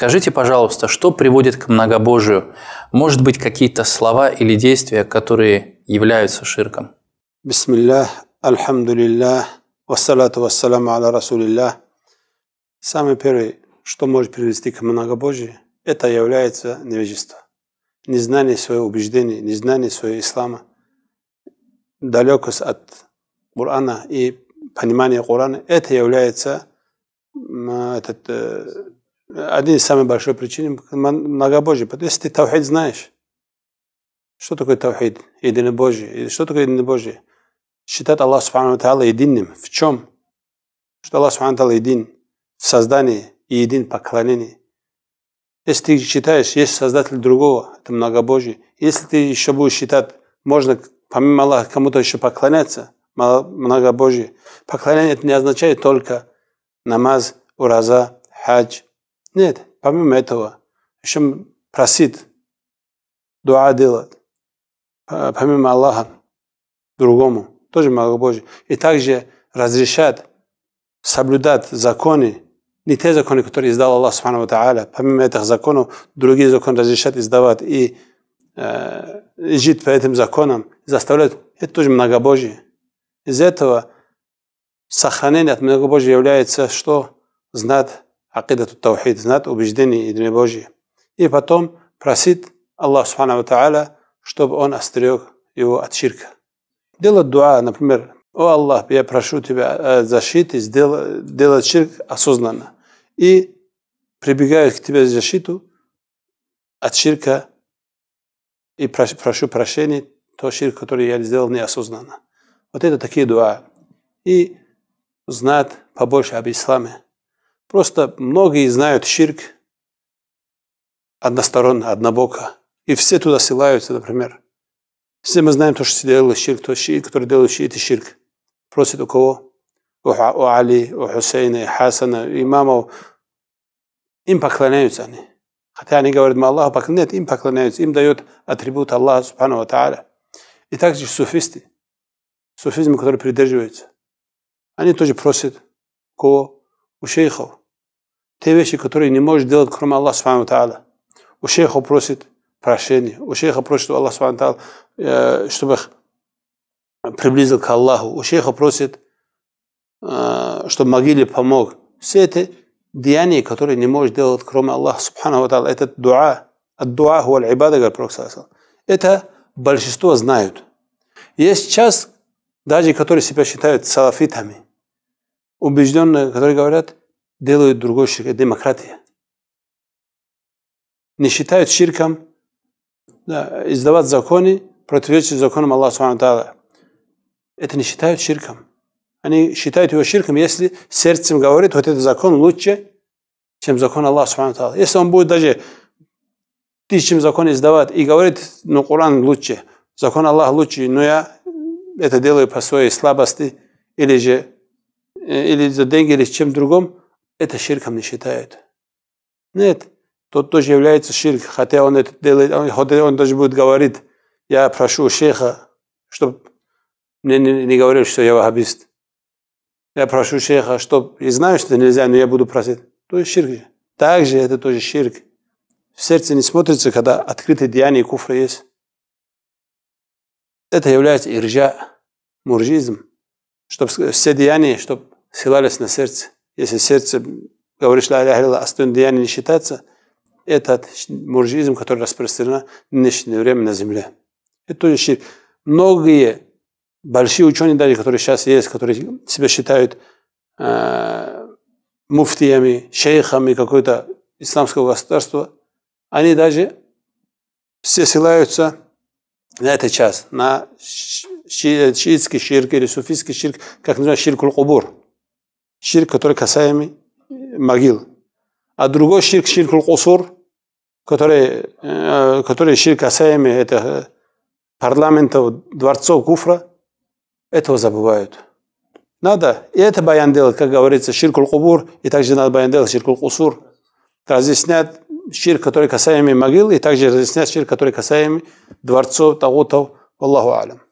Скажите, пожалуйста, что приводит к многобожию? Может быть, какие-то слова или действия, которые являются ширком? Бисмиллах, альхамдулиллах, вассалату вассаламу аля расулиллах. Самое первое, что может привести к многобожию, это является невежество. Незнание своего убеждения, незнание своего ислама, далекость от Корана и понимание Корана, это является этот, э, один из самых больших причин – многобожие. Потому если ты таухид знаешь, что такое таухид, единобожие, и что такое единобожие? Считать Аллах Субхану Та'ала единым. В чем? Что Аллах Субхану Та'ала един в создании и един в поклонении. Если ты считаешь, есть создатель другого, это многобожие. Если ты еще будешь считать, можно помимо Аллаха кому-то еще поклоняться, многобожие. Поклонение это не означает только намаз, ураза, хадж – нет, помимо этого, еще просит, дуа делает, а, помимо Аллаха, другому, тоже Магу Божий. И также разрешат соблюдать законы, не те законы, которые издал Аллах Субхану Тааля, помимо этих законов, другие законы разрешат издавать и э, жить по этим законам, заставляют, это тоже многобожие. Из этого сохранение от многобожия является что? Знать акидату таухид, знать убеждение единобожие. И потом просит Аллах Субхану Тааля, чтобы он остерег его от ширка. Делать дуа, например, «О Аллах, я прошу тебя защиты», делать, делать ширк осознанно. И прибегаю к тебе защиту от ширка и прошу прощения то ширк, который я сделал неосознанно. Вот это такие дуа. И знать побольше об исламе. Просто многие знают ширк односторонно, однобоко. И все туда ссылаются, например. Все мы знаем то, что делал ширк, то ширк, который делал ширк, это ширк. Просит у кого? У, у Али, у Хусейна, Хасана, имамов. Им поклоняются они. Хотя они говорят, мы Аллаху поклоняют, им поклоняются, им дают атрибут Аллаха, Субхану Тааля. И также суфисты, суфизм, который придерживается. Они тоже просят кого? У шейхов те вещи, которые не можешь делать, кроме Аллаха Субхану Тааля. У шейха просит прощения, у шейха просит, чтобы Аллах Субхану Тааля, э, чтобы их приблизил к Аллаху, у шейха просит, э, чтобы могиле помог. Все это деяния, которые не можешь делать, кроме Аллаха Субхану Тааля, это дуа, от дуа хуаль ибада, говорит Пророк Это большинство знают. Есть часть, даже которые себя считают салафитами, убежденные, которые говорят – делают другой ширк, это демократия. Не считают ширком да, издавать законы, противоречащие законам Аллаха Субхану Это не считают ширком. Они считают его ширком, если сердцем говорит, вот этот закон лучше, чем закон Аллаха Субхану Если он будет даже тысячам закон издавать и говорит, ну, Коран лучше, закон Аллаха лучше, но я это делаю по своей слабости, или же э, или за деньги, или с чем другом, это ширком не считают. Нет, тот тоже является ширк, хотя он это делает, он, хотя он даже будет говорить, я прошу шейха, чтобы мне не, не говорил, что я вахабист. Я прошу шейха, чтобы и знаю, что нельзя, но я буду просить. То есть ширк Также это тоже ширк. В сердце не смотрится, когда открытые деяния куфры есть. Это является иржа, муржизм, чтобы все деяния, чтобы ссылались на сердце. Если сердце говоришь «Ла Аллах Астун не считается, это муржизм, который распространен в нынешнее время на земле. Это тоже ширк. Многие большие ученые даже, которые сейчас есть, которые себя считают э, муфтиями, шейхами какого-то исламского государства, они даже все ссылаются на этот час, на шиитский ширк или суфийский ширк, как называется, ширкул-кубур ширк, который касаемый э, могил. А другой ширк, ширк кусур, который, э, который ширк касаемый это э, парламентов, дворцов куфра, этого забывают. Надо и это баян делать, как говорится, ширкул кубур, и также надо баян делать ширкул кусур. Разъяснять ширк, который касаемый могил, и также разъяснять ширк, который касаемый дворцов, тагутов, Аллаху алям.